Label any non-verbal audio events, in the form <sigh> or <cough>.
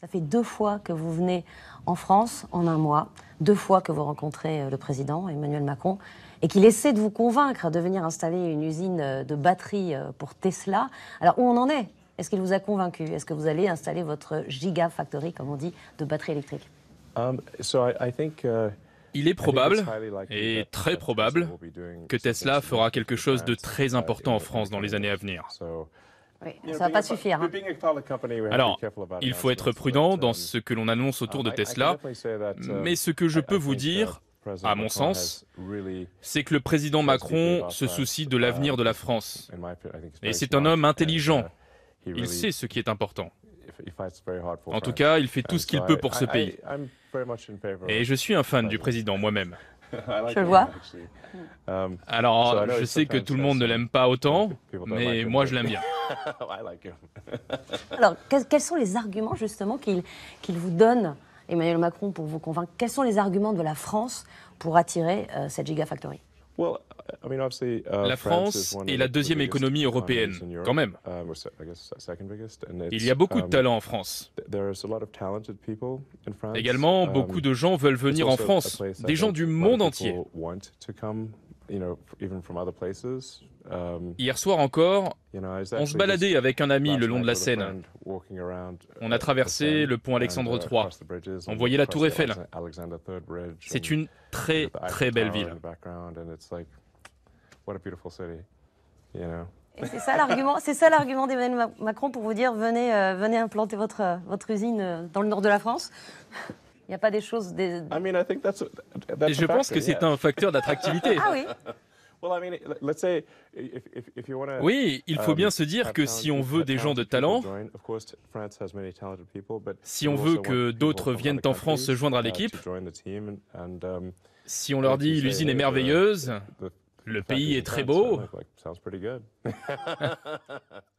Ça fait deux fois que vous venez en France en un mois, deux fois que vous rencontrez euh, le président Emmanuel Macron et qu'il essaie de vous convaincre de venir installer une usine euh, de batterie euh, pour Tesla. Alors où on en est Est-ce qu'il vous a convaincu Est-ce que vous allez installer votre gigafactory, comme on dit, de batterie électrique um, uh, Il est probable, et très probable, que Tesla fera quelque chose de très important en France dans les années à venir. Oui, ça va pas suffire. Hein. Alors, il faut être prudent dans ce que l'on annonce autour de Tesla, mais uh, ce que je peux vous uh, dire, à mon sens, c'est que le président Macron se soucie de l'avenir de la uh, France. Et c'est un homme intelligent. Il sait ce qui est important. En tout cas, il fait tout ce qu'il peut pour ce pays. Et je suis un fan du président moi-même. <laughs> je le vois. Hmm. Um, Alors, je sais que tout le monde ne l'aime pas autant, mais moi, je l'aime bien. <laughs> <laughs> Alors, quels sont les arguments justement qu'il vous donne, Emmanuel Macron, pour vous convaincre Quels sont les arguments de la France pour attirer euh, cette gigafactory Uh, la France est la deuxième économie européenne, quand même. Uh, Il y a beaucoup de um, talents en France. Également, beaucoup um, de gens veulent venir en France, des gens du monde entier. Um, Hier soir encore, on se baladait avec un ami le long de la Seine. Uh, on a traversé le pont uh, Alexandre III. On voyait la tour Eiffel. C'est une très très belle ville. C'est ça l'argument, c'est ça l'argument d'Emmanuel Macron pour vous dire venez, euh, venez implanter votre, euh, votre usine euh, dans le nord de la France. Il n'y a pas des choses. je pense que c'est un facteur d'attractivité. ah oui. Oui, il faut bien um, se dire que si on veut des gens de talent, si on veut que d'autres viennent en France se joindre à uh, l'équipe, um, si on leur dit l'usine est uh, merveilleuse, le pays est très beau, <laughs>